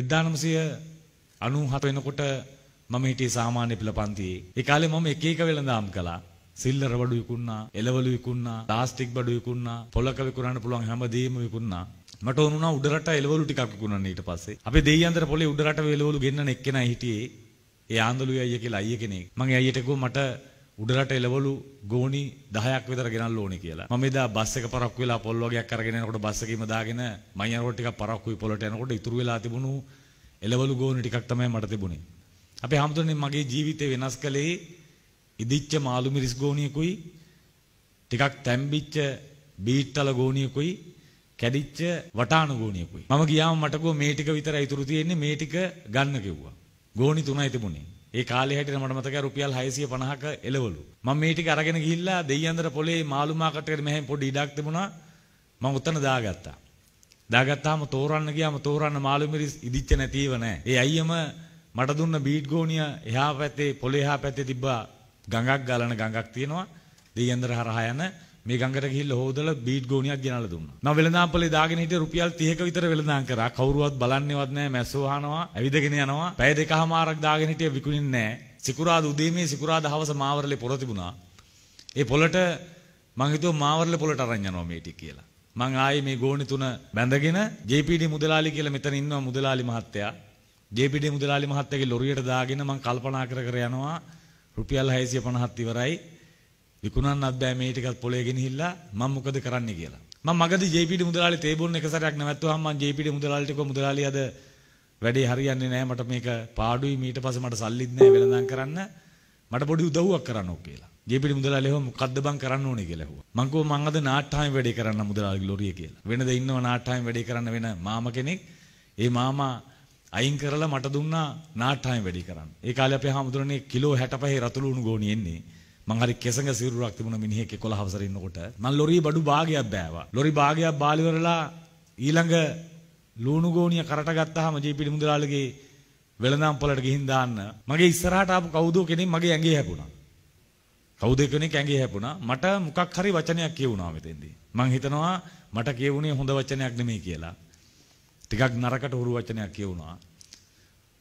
1900 97 වෙනකොට මම හිටියේ සාමාන්‍ය පෙළ පන්තියේ. ඒ කාලේ මම එක එක වෙළඳාම් කළා. සිල්ලර බඩු විකුණා, එළවලු විකුණා, ප්ලාස්ටික් බඩු විකුණා, පොලක විකුණන්න පුළුවන් හැමදේම විකුණා. මට ඕනුණා උඩරට එළවලු ටිකක් විකුණන්න ඊට පස්සේ. අපේ දෙයියන්තර පොලේ උඩරට එළවලු ගෙන්නන එක්කෙනා හිටියේ. ඒ ආන්දලු අයියා කියලා අයිය කෙනෙක්. මම අයියට කිව්වා මට උඩරට එලවලු ගෝනි 10ක් විතර ගෙනල්ල ඕනේ කියලා. මම එදා බස් එක පරක්කු වෙලා පොල් වගේක් අරගෙන යනකොට බස් එකේම දාගෙන මම යනකොට ටිකක් පරක්කුයි පොලට යනකොට ඉතුරු වෙලා තිබුණු එලවලු ගෝනි ටිකක් තමයි මට තිබුණේ. අපේ හැමතුනේ මගේ ජීවිතේ වෙනස් කළේ ඉදිච්ච මාළු මිරිස් ගෝණියකුයි ටිකක් තැම්බිච්ච බීට්ටල ගෝණියකුයි කැඩිච්ච වටාන ගෝණියකුයි. මම ගියාම මට කෝ මේ ටික විතරයි ඉතුරු තියෙන්නේ මේ ටික ගන්න කිව්වා. ගෝණි තුනයි තිබුණේ. ඒ කාලේ හැටියට මට මතකයි රුපියල් 650ක එළවලු. මම මේ ටික අරගෙන ගිහිල්ලා දෙයියන්දර පොලේ මාළු මාකට් මෙහෙන් පොඩි ඉඩක් තිබුණා. මම උතන දාගත්තා. දාගත්තාම තෝරන්න ගියාම තෝරන්න මාළු මිරිස් ඉදිච්ච නැතිව නෑ. ඒ අයියම මට දුන්න බීට් ගෝනිය එහා පැත්තේ පොලේ එහා පැත්තේ තිබ්බා ගඟක් ගලන ගඟක් තියෙනවා. දෙයියන්දර හරහා යන මේ ගඟට ගිහිල්ලා හොදලා බීට් ගෝණියක් ගෙනල්ලා දුන්නා. මම වෙළඳාම්පලේ දාගෙන හිටිය රුපියල් 30ක විතර වෙළඳාම් කරා. කවුරුවත් බලන්නේවත් නැහැ. මැස්සෝ අහනවා, ඇවිදගෙන යනවා. පැය දෙකමාරක් දාගෙන හිටිය විකුණින්නේ නැහැ. සිකුරාදා උදේමේ සිකුරාදා හවස මාවරලේ පොළ තිබුණා. ඒ පොළට මං හිතුවා මාවරලේ පොළට අරන් යනවා මේ ටික කියලා. මං ආයේ මේ ගෝණි තුන බැඳගෙන JPD මුදලාලි කියලා මෙතන ඉන්නවා මුදලාලි මහත්තයා. JPD මුදලාලි මහත්තයාගේ ලොරියට දාගෙන මං කල්පනා කර කර යනවා රුපියල් 650ක් ඉවරයි විකුණන්නත් බෑ මේ ටිකත් පොලේ ගෙනහිල්ලා මම මොකද කරන්නේ කියලා. මම මගදී ජේපීඩී මුදලාලි තේබුන් එක සැරයක් නැවැත්තුවාම මම ජේපීඩී මුදලාලිට කිව්වා මුදලාලි අද වැඩේ හරියන්නේ නැහැ මට මේක පාඩුයි මීට පස්සේ මට සල්ලිත් නැහැ වෙළඳන් කරන්න මට පොඩි උදව්වක් කරන්න ඕක කියලා. ජේපීඩී මුදලාලි එහෙම මොකද්ද බං කරන්න ඕනේ කියලා ඇහුවා. මං කිව්වා මං අද නාට්‍යයෙන් වැඩේ කරන්න මුදලාලි ලොරිය කියලා. වෙනද ඉන්නව නාට්‍යයෙන් වැඩේ කරන්න වෙන මාම කෙනෙක්. ඒ මාමා අයින් කරලා මට දුන්නා නාට්‍යයෙන් වැඩේ කරන්න. ඒ කාලේ අපේ හාමුදුරනේ කිලෝ 65 රතුළු උණු ගෝණි එන්නේ. මං හරි කෙසඟ සිරුරක් තිබුණ මිනිහෙක් 11 වසරේ ඉන්නකොට මං ලොරි බඩු භාගයක් බෑවා. ලොරි භාගයක් බාලිවරලා ඊළඟ ලුණු ගෝණිය කරට ගත්තාම ජීපීඩි මුදලාලිගේ වෙළඳාම් පොළට ගිහින් දාන්න මගේ ඉස්සරහට ආපු කවුදෝ කෙනෙක් මගේ ඇඟේ හැපුණා. කවුද කෙනෙක් ඇඟේ හැපුණා. මට මොකක් හරි වචනයක් කියවුණා මෙතෙන්දී. මං හිතනවා මට කියවුණේ හොඳ වචනයක් නෙමෙයි කියලා. ටිකක් නරකට හුරු වචනයක් කියවුණා.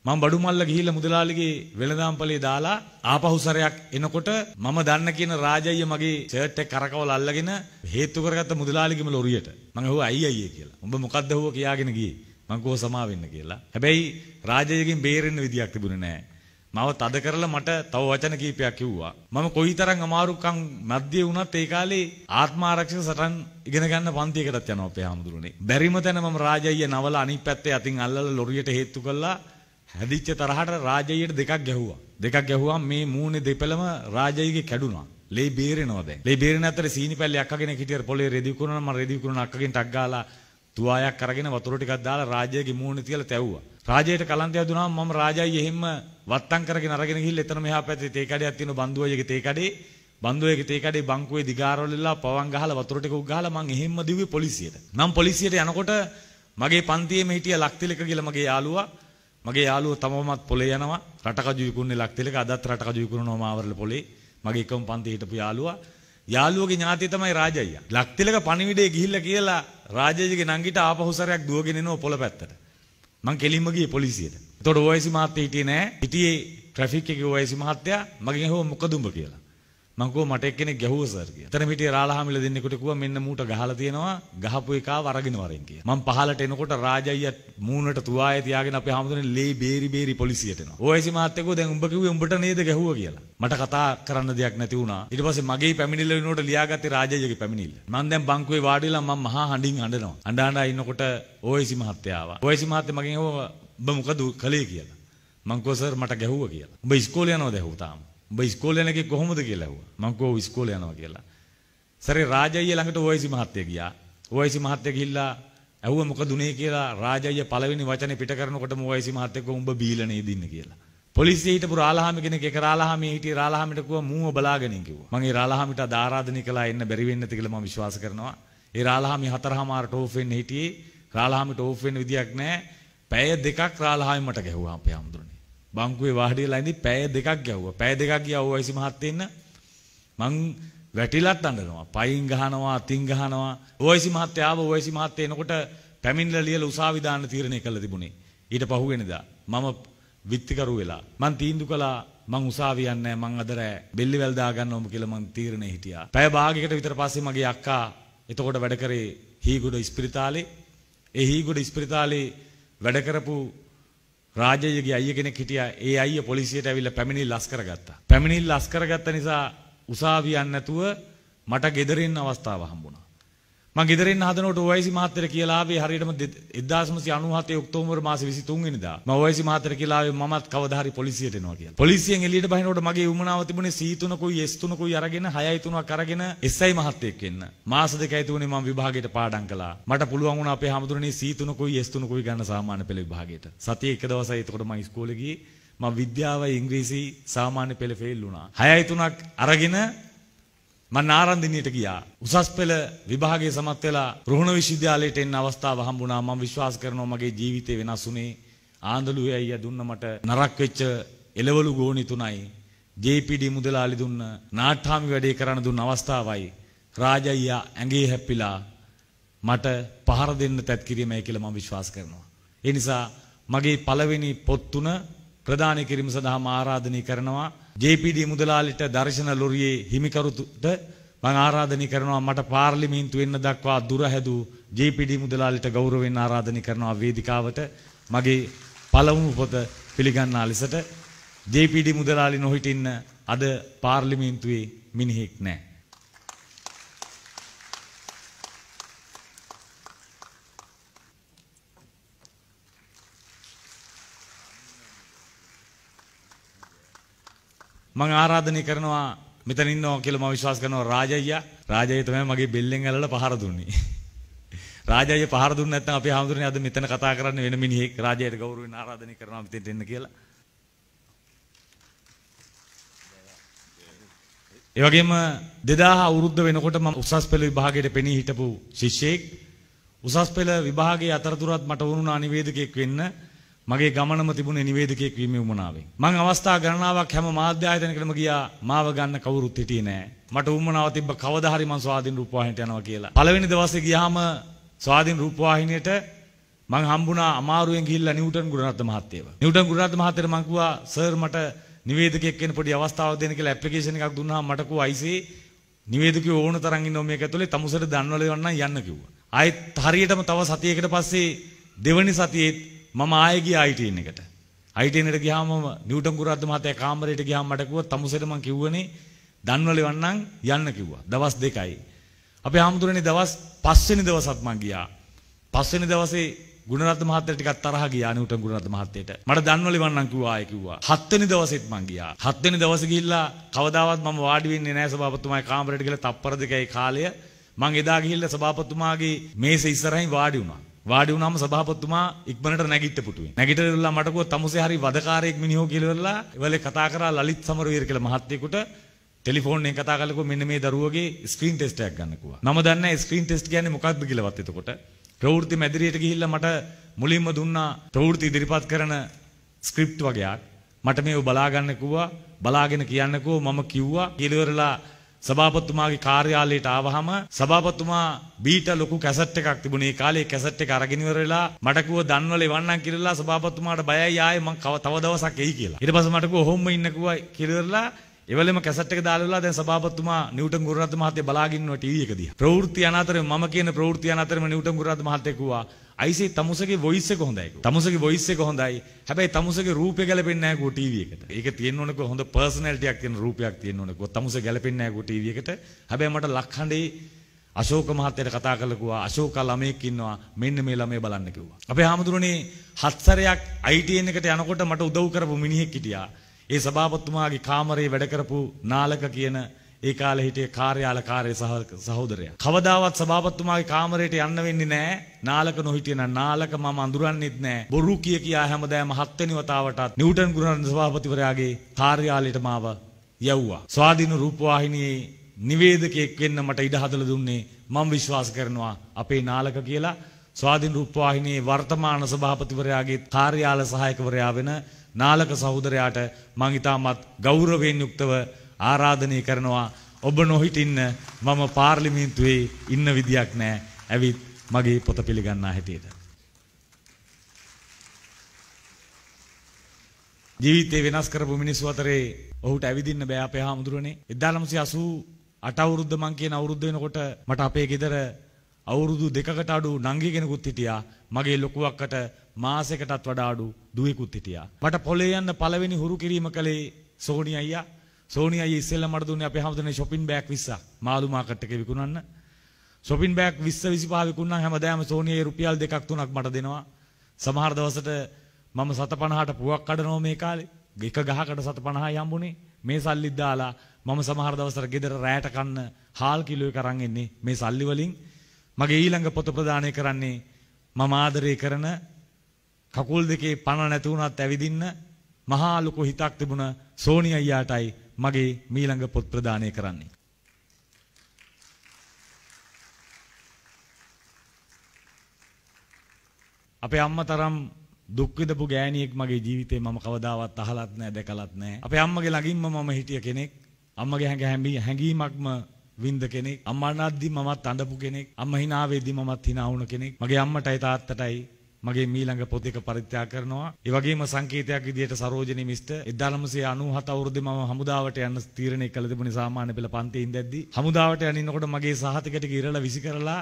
මම බඩු මල්ල ගිහිල්ලා මුදලාලිගේ වෙළඳාම්පලේ දාලා ආපහු සැරයක් එනකොට මම දන්න කියන රාජయ్య මගේ ෂර්ට් එක කරකවලා අල්ලගෙන හේතු කරගත්ත මුදලාලිගේම ලොරියට මම ඇහුවා අයිය අයියේ කියලා. උඹ මොකද්ද හුව කියාගෙන ගියේ? මං කෝ සමා වෙන්න කියලා. හැබැයි රාජయ్యගෙන් බේරෙන්න විදියක් තිබුණේ නැහැ. මාව තද කරලා මට තව වචන කීපයක් කිව්වා. මම කොයිතරම් අමාරුකම් මැද්දේ වුණත් ඒ කාලේ ආත්මාරක්ෂක සටන් ඉගෙන ගන්න පන්තියකටත් යනවා අපේ ආමුදුරනේ. බැරිම තැන මම රාජయ్య නවල අනිත් පැත්තේ අතින් අල්ලලා ලොරියට හේතු කළා. හැදිච්ච තරහට රාජයයට දෙකක් ගැහුවා. දෙකක් ගැහුවාම මේ මූණේ දෙපළම රාජයගේ කැඩුනා. ලේ බේරෙනවා දැන්. ලේ බේරෙන අතර සීනි පැල්ලේ අක්කගෙන හිටියර පොළේ රෙදි කුණන මම රෙදි කුණන අක්කගෙන් ටක් ගාලා තුවායක් අරගෙන වතුර ටිකක් දාලා රාජයගේ මූණේ තියලා තැව්වා. රාජයට කලන්තය දුනාම මම රාජයයි එහෙම්ම වත්තම් කරගෙන අරගෙන ගිහිල්ලා එතන මෙහා පැත්තේ තේ කඩයක් තියෙන බන්දුවයිගේ තේ කඩේ බන්දුවේගේ තේ කඩේ බංකුවේ දිගාරවලලා පවන් ගහලා වතුර ටික උගහලා මං එහෙම්ම දිව්වේ පොලිසියට. මං පොලිසියට යනකොට මගේ පන්තියේම හිටිය ලක්තිලක කියලා මගේ යාළුවා මගේ යාළුවෝ තමමත් පොලේ යනවා. රටකජු විකුණුනේ ලක්තිලක අදත් රටකජු විකුණනවා මාවරල පොලේ. මගේ එකම පන්තියේ හිටපු යාළුවා. යාළුවගේ ඥාතිය තමයි රාජయ్యා. ලක්තිලක පණිවිඩේ ගිහිල්ලා කියලා රාජయ్యගේ නංගිට ආපහු සරයක් දුවගෙන එනවා පොළ පැත්තට. මං කෙලින්ම ගියේ පොලිසියට. එතකොට OIC මහත්තයා හිටියේ නෑ. හිටියේ ට්‍රැෆික් එකේ OIC මහත්තයා මගෙන් ඇහුවා මොකද උඹ කියලා. මං කිව්වා මට එක්කෙනෙක් ගැහුවා සර් කියලා. එතන හිටිය රාලහාමිල දෙන්නෙකුට කිව්වා මෙන්න මූට ගහලා තියෙනවා ගහපු එකාව අරගෙන වරෙන් කියලා. මං පහලට එනකොට රාජయ్య මූණට තුවාය තියාගෙන අපේ හැමදෙනේ ලේ බේරි බේරි පොලිසියට එනවා. ඕයිසි මාත් එක්කෝ දැන් උඹ කිව්වේ උඹට නේද ගැහුවා කියලා. මට කතා කරන්න දෙයක් නැති වුණා. ඊට පස්සේ මගේ පැමිණිල්ල වෙනකොට ලියාගත්තේ රාජయ్యගේ පැමිණිල්ල. මං දැන් බංකුවේ වාඩිලා මං මහා හඬින් හඬනවා. හඬ හඬ ඉන්නකොට ඕයිසි මහත්තයා ආවා. ඕයිසි මහත්තයා මගෙන් ඇහුවා උඹ මොකද කළේ කියලා. මං කිව්වා සර් මට ගැහුවා කියලා. උඹ ඉස්කෝලේ යනවද ඇහුවා තාම? උඹ ඉස්කෝලේ යන එකේ කොහොමද කියලා ඇහුවා. මං කිව්වා ඉස්කෝලේ යනවා කියලා. සරේ රාජయ్య ළඟට OIC මහත්තයා ගියා. OIC මහත්තයා ගිහිල්ලා ඇහුවා මොකද උනේ කියලා රාජయ్య පළවෙනි වචනේ පිට කරනකොටම OIC මහත්තයා කිව්වා උඹ බීලා නේද ඉන්නේ කියලා. පොලිසිය හිටපු රාලහාමි කෙනෙක් එක රාලහාමි හිටියේ රාලහාමිට කිව්වා මූව බලාගෙන කිව්වා. මං ඒ රාලහාමිට අද ආරාධනය කළා එන්න බැරි වෙන්නේ නැති කියලා මම විශ්වාස කරනවා. ඒ රාලහාමි හතරහමාරට ඕෆ් වෙන්න හිටියේ. රාලහාමිට ඕෆ් වෙන්න විදියක් නැහැ. පැය දෙකක් රාලහාමි මට ගැහුවා අපේ හැමදෙරේ. බංකුවේ වාඩි වෙලා ඉඳි පැය දෙකක් ගැව්වා. පැය දෙකක් ගියා ඕයිසි මහත්තයා ඉන්න. මං වැටිලත් අඬනවා. පයින් ගහනවා, අතින් ගහනවා. ඕයිසි මහත්තයා ආව ඕයිසි මහත්තයා එනකොට පැමිණිලා ලියලා උසාවි දාන්න තීරණය කළා තිබුණේ. ඊට පහුවෙනිදා මම විත්තිකරු වෙලා මං තීන්දුව කළා මං උසාවි යන්නේ මං අද රෑ බෙල්ලිවැල් දා ගන්නවම කියලා මං තීරණේ හිටියා. පැය භාගයකට විතර පස්සේ මගේ අක්කා එතකොට වැඩ කරේ හීගොඩ ඉස්පිරිතාලේ. ඒ හීගොඩ ඉස්පිරිතාලේ වැඩ කරපු රාජයගේ අයිය කෙනෙක් හිටියා. ඒ අයිය පොලිසියට ඇවිල්ලා පැමිණිල්ල අස් කරගත්තා. පැමිණිල්ල අස් කරගත්ත නිසා උසාවියක් නැතුව මට gederin අවස්ථාව හම්බුණා. මං ගෙදරින් හදනකොට OIC මහත්තයට කියලා ආවේ හරියටම 1997 ඔක්තෝබර් මාසේ 23 වෙනිදා. මම OIC මහත්තයට කියලා ආවේ මමත් කවදා හරි පොලිසියට එනවා කියලා. පොලිසියෙන් එළියට බහිනකොට මගේ උමනාව තිබුණේ C3 කුයි S3 කුයි අරගෙන 6යි 3ක් අරගෙන SI මහත්තයෙක් වෙන්න. මාස දෙකයි තුනේ මම විභාගයට පාඩම් කළා. මට පුළුවන් වුණා අපේ හැමතුරනේ C3 කුයි S3 කුයි ගන්න සාමාන්‍ය පෙළ විභාගයට. සතියේ එක දවසයි එතකොට මම ඉස්කෝලේ ගියේ. මම විද්‍යාවයි ඉංග්‍රීසි සාමාන්‍ය පෙළ ෆේල් වුණා. 6යි 3ක් අරගෙන මන් ආරන්දිනියට ගියා. උසස් පෙළ විභාගයේ සමත් වෙලා රුහුණ විශ්වවිද්‍යාලයට එන්න අවස්ථාව හම්බුණා. මම විශ්වාස කරනවා මගේ ජීවිතේ වෙනස් වුණේ ආන්දලුවේ අයියා දුන්න මට නරක් වෙච්ච එළවලු ගෝණි තුනයි. JPD මුදලාලි දුන්න නාට්‍යාමි වැඩේ කරන්න දුන්න අවස්ථාවයි. රාජ අයියා ඇඟේ හැප්පිලා මට පහර දෙන්න තැත් කිරීමයි කියලා මම විශ්වාස කරනවා. ඒ නිසා මගේ පළවෙනි පොත් තුන ප්‍රදානය කිරීම සඳහා ආරාධනය කරනවා. ජේපීඩී මුදලාලිට දර්ශන ලොරියේ හිමිකරුතුට මං ආරාධනය කරනවා මට පාර්ලිමේන්තු වෙන්න දක්වා දුර හැදූ ජේපීඩී මුදලාලිට ගෞරවයෙන් ආරාධනය කරනවා වේදිකාවට මගේ පළමු පොත පිළිගන්නා ලෙසට ජේපීඩී මුදලාලි නොහිටින්න අද පාර්ලිමේන්තුවේ මිනිහෙක් නැහැ මං ආරාධනය කරනවා මෙතන ඉන්නවා කියලා මම විශ්වාස කරනවා රාජయ్యා රාජయ్య තමයි මගේ බෙල්ලෙන් ඇලලා පහර දුන්නේ රාජయ్య පහර දුන්නේ නැත්නම් අපි හැමෝටම අද මෙතන කතා කරන්න වෙන මිනිහෙක් රාජయ్యට ගෞරවයෙන් ආරාධනය කරනවා මෙතෙන්ට එන්න කියලා ඒ වගේම 2000 අවුරුද්ද වෙනකොට මම උසස් පෙළ විභාගයට පෙනී හිටපු ශිෂ්‍යෙක් උසස් පෙළ විභාගයේ අතරතුරත් මට වුණා නිවේදකයෙක් වෙන්න මගේ ගමනම තිබුණේ නිවේදකයෙක් වීමේ උමනාවෙන්. මං අවස්ථා ගණනාවක් හැම මාධ්‍ය ආයතනයකටම ගියා මාව ගන්න කවුරුත් හිටියේ නෑ. මට උමනාව තිබ්බ කවදා හරි මං ස්වාධීන රූපවාහිනියට යනවා කියලා. පළවෙනි දවසේ ගියාම ස්වාධීන රූපවාහිනියට මං හම්බුණා අමාරුවෙන් ගිහිල්ලා නිව්ටන් ගුණරත්න මහත්තයව. නිව්ටන් ගුණරත්න මහත්තයට මං කිව්වා සර් මට නිවේදකයෙක් වෙන්න පොඩි අවස්ථාවක් දෙන්න කියලා ඇප්ලිකේෂන් එකක් දුන්නාම මට කිව්වා අයිසේ නිවේදකයෝ ඕන තරම් ඉන්නවා මේක ඇතුලේ තමුසෙට දන්වල යන්න යන්න කිව්වා. ආයෙත් හරියටම තව සතියකට පස්සේ දෙවනි සතියේත් මම ආයෙ ගියා ITN එකට. ITN එකට ගියාම මම නිව්ටන් ගුරුවරත් මහත්තයා කාමරයට ගියාම මට කිව්වා තමුසෙට මං කිව්වනේ දන්වල වන්නම් යන්න කිව්වා. දවස් දෙකයි. අපේ ආමුදුරනේ දවස් 5 වෙනි දවසත් මං ගියා. 5 වෙනි දවසේ ගුණරත්න මහත්තයා ටිකක් තරහ ගියා නිව්ටන් ගුණරත්න මහත්තයට. මට දන්වල වන්නම් කිව්වා ආයෙ කිව්වා. 7 වෙනි දවසෙත් මං ගියා. 7 වෙනි දවසේ ගිහිල්ලා කවදාවත් මම වාඩි වෙන්නේ නැහැ සභාපතිතුමාගේ කාමරයට ගිහලා තප්පර දෙකයි කාලය මං එදා ගිහිල්ලා සභාපතිතුමාගේ මේසේ ඉස්සරහින් වාඩි වුණා. වාඩි වුණාම සභාපතිතුමා ඉක්මනට නැගිට පුටුවේ. නැගිටලා මට කිව්වා තමුසේ හරි වදකාරයෙක් මිනිහෝ කියලා ඉවරලා ඉවලේ කතා කරා ලලිත් සමරවීර කියලා මහත්තයෙකුට ටෙලිෆෝන් එකෙන් කතා කරලා කිව්වා මෙන්න මේ දරුවගේ ස්ක්‍රීන් ටෙස්ට් එකක් ගන්න කිව්වා. මම දන්නේ නැහැ ස්ක්‍රීන් ටෙස්ට් කියන්නේ මොකක්ද කියලාවත් එතකොට. ප්‍රවෘත්ති මැදිරියට ගිහිල්ලා මට මුලින්ම දුන්නා ප්‍රවෘත්ති ඉදිරිපත් කරන ස්ක්‍රිප්ට් වගේක්. මට මේව බලා ගන්න කිව්වා. බලාගෙන කියන්න කිව්වා මම කිව්වා කියලා ඉවරලා සභාපතිතුමාගේ කාර්යාලයට ආවහම සභාපතිතුමා බීට ලොකු කැසට් එකක් තිබුණේ කාලේ කැසට් එක අරගෙන ඉවර වෙලා මට කිව්ව දන්වල එවන්නම් කියලා සභාපතිතුමාට බයයි ආයේ මං තව දවසක් එයි කියලා. ඊට පස්සේ මට කිව්ව ඔහොම ඉන්න කිව්වා කියලා එවලෙම කැසට් එක දාලා වෙලා දැන් සභාපතිතුමා නිව්ටන් ගුරුරත්න මහත්තයා බලාගෙන ඉන්නවා ටීවී එක දිහා. ප්‍රවෘත්ති අනාතරේ මම කියන ප්‍රවෘත්ති අනාතරේ නිව්ටන් ගුරුරත්න මහත්තයා කිව්වා අයිසි තමුසගේ වොයිස් එක හොඳයි කිව්වා. තමුසගේ වොයිස් එක හොඳයි. හැබැයි තමුසගේ රූපය ගැලපෙන්නේ නැහැ කිව්වා ටීවී එකට. ඒක තියෙන්න ඕන කිව්වා හොඳ පර්සනැලිටියක් තියෙන රූපයක් තියෙන්න ඕන කිව්වා. තමුස ගැලපෙන්නේ නැහැ කිව්වා ටීවී එකට. හැබැයි මට ලක්හඬේ අශෝක මහත්තයට කතා කරලා කිව්වා අශෝක ළමයෙක් ඉන්නවා මෙන්න මේ ළමයා බලන්න කිව්වා. අපේ හාමුදුරනේ හත්සරයක් ITN එකට යනකොට මට උදව් කරපු මිනිහෙක් හිටියා. ඒ සභාපතිතුමාගේ කාමරේ වැඩ කරපු නාලක කියන ඒ කාලේ හිටිය කාර්යාල කාර්ය සහෝදරයා. කවදාවත් සභාපතිතුමාගේ කාමරයට යන්න වෙන්නේ නැහැ. නාලක නොහිටියන නාලක මම අඳුරන්නෙත් නැහැ. බොරු කිය කියා හැමදාම හත් වෙනි වතාවටත් නිව්ටන් ගුණරත්න සභාපතිවරයාගේ කාර්යාලයට මාව යව්වා. ස්වාධීන රූපවාහිනියේ නිවේදකයෙක් වෙන්න මට ඉඩ හදලා දුන්නේ මම විශ්වාස කරනවා අපේ නාලක කියලා ස්වාධීන රූපවාහිනියේ වර්තමාන සභාපතිවරයාගේ කාර්යාල සහායකවරයා වෙන නාලක සහෝදරයාට මං ඉතාමත් ගෞරවයෙන් යුක්තව ආරාධනය කරනවා ඔබ නොහිටින්න මම පාර්ලිමේන්තුවේ ඉන්න විදියක් නෑ ඇවිත් මගේ පොත පිළිගන්නා හැටියට. ජීවිතේ වෙනස් කරපු මිනිස්සු අතරේ ඔහුට ඇවිදින්න බෑ අපේ හාමුදුරනේ. 1980 අවුරුද්ද මං කියන අවුරුද්ද වෙනකොට මට අපේ ගෙදර අවුරුදු දෙකකට අඩු නංගි කෙනෙකුත් හිටියා. මගේ ලොකු අක්කට මාසෙකටත් වඩා අඩු දුවෙකුත් හිටියා. මට පොලේ යන්න පළවෙනි හුරු කිරීම කළේ සෝනි අයියා. සෝනි අයියා ඉස්සෙල්ලා මට දුන්නේ අපේ හැමදෙනේ shopping bag 20ක් මාළු මාකට් එකේ විකුණන්න. shopping bag 20 25 විකුණන හැමදාම සෝනි අයියා රුපියල් දෙකක් තුනක් මට දෙනවා. සමහර දවසට මම 750ට පුවක් කඩනවා මේ කාලේ. එක ගහකට 750යි හම්බුනේ. මේ සල්ලිත් දාලා මම සමහර දවසට ගෙදර රැයට කන්න හාල් කිලෝ එක අරන් එන්නේ මේ සල්ලි වලින්. මගේ ඊළඟ පොත ප්‍රදානය කරන්නේ මම ආදරය කරන කකුල් දෙකේ පණ නැති වුණත් ඇවිදින්න මහා ලොකු හිතක් තිබුණ සෝනි අයියාටයි මගේ මීළඟ පොත් ප්‍රදානය කරන්නේ. අපේ අම්මා තරම් දුක් විඳපු ගෑණියෙක් මගේ ජීවිතේ මම කවදාවත් අහලත් නැහැ දැකලත් නැහැ. අපේ අම්මගේ ළඟින්ම මම හිටිය කෙනෙක්. අම්මගේ හැඟ හැඟීමක්ම වින්ද කෙනෙක්. අම්මා නද්දි මමත් අඬපු කෙනෙක්. අම්මා hina වෙද්දි මමත් hina වුණ කෙනෙක්. මගේ අම්මටයි තාත්තටයි මගේ මීළඟ පොත එක පරිත්‍යාග කරනවා. ඒ වගේම සංකේතයක් විදිහට සරෝජිනී මිස්ට 1997 අවුරුද්දේ මම හමුදාවට යන්න තීරණය කළ තිබුණේ සාමාන්‍ය පෙළ පන්තියේ ඉඳද්දී. හමුදාවට යනින්නකොට මගේ සහතිකට ඉරලා විසි කරලා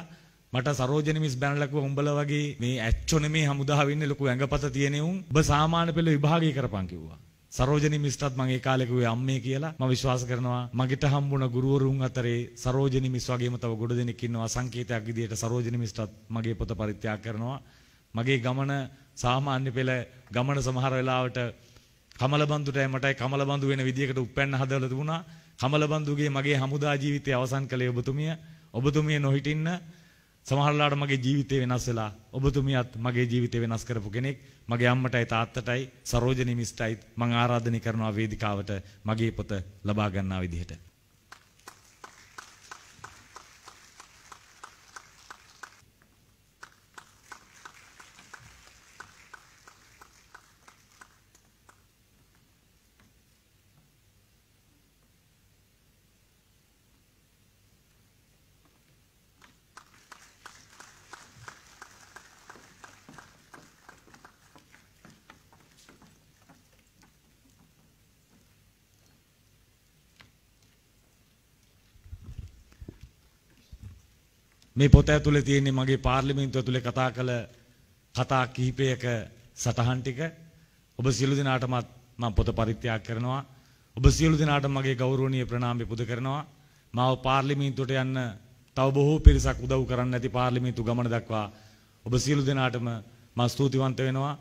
මට සරෝජන මිස් බැනලා කිව්වා උඹලා වගේ මේ ඇච්චොනේ මේ හමුදාව ඉන්නේ ලොකු ඇඟපත තියෙන උන් ඔබ සාමාන්‍ය පෙළ විභාගය කරපන් කිව්වා සරෝජනී මිස්ටත් මම ඒ කාලේ කිව්වේ අම්මේ කියලා මම විශ්වාස කරනවා මගිට හම්බුණ ගුරුවරුන් අතරේ සරෝජනී මිස් වගේම තව ගොඩ දෙනෙක් ඉන්නවා සංකේතයක් විදියට සරෝජනී මිස්ටත් මගේ පොත පරිත්‍යාග කරනවා මගේ ගමන සාමාන්‍ය පෙළ ගමන සමහර වෙලාවට කමලබන්දුටයි මටයි කමලබන්දු වෙන විදියකට උප්පැන්න හදවල තිබුණා. කමලබන්දුගේ මගේ හමුදා ජීවිතය අවසන් කළේ ඔබතුමිය. ඔබතුමිය නොහිටින්න සමහර වෙලාවට මගේ ජීවිතේ වෙනස් වෙලා ඔබතුමියත් මගේ ජීවිතේ වෙනස් කරපු කෙනෙක්. මගේ අම්මටයි තාත්තටයි සරෝජනී මිස්ටයිත් මම ආරාධනා කරනවා වේදිකාවට මගේ පොත ලබා ගන්නා විදිහට. මේ පොත ඇතුලේ තියෙන්නේ මගේ පාර්ලිමේන්තුව ඇතුලේ කතා කළ කතා කිහිපයක සටහන් ටික ඔබ සියලු දෙනාටමත් මම පොත පරිත්‍යාග කරනවා ඔබ සියලු දෙනාට මගේ ගෞරවනීය ප්‍රණාම පුද කරනවා මාව පාර්ලිමේන්තුවට යන්න තව බොහෝ පිරිසක් උදව් කරන්න ඇති පාර්ලිමේන්තු ගමන දක්වා ඔබ සියලු දෙනාටම මම ස්තුතිවන්ත වෙනවා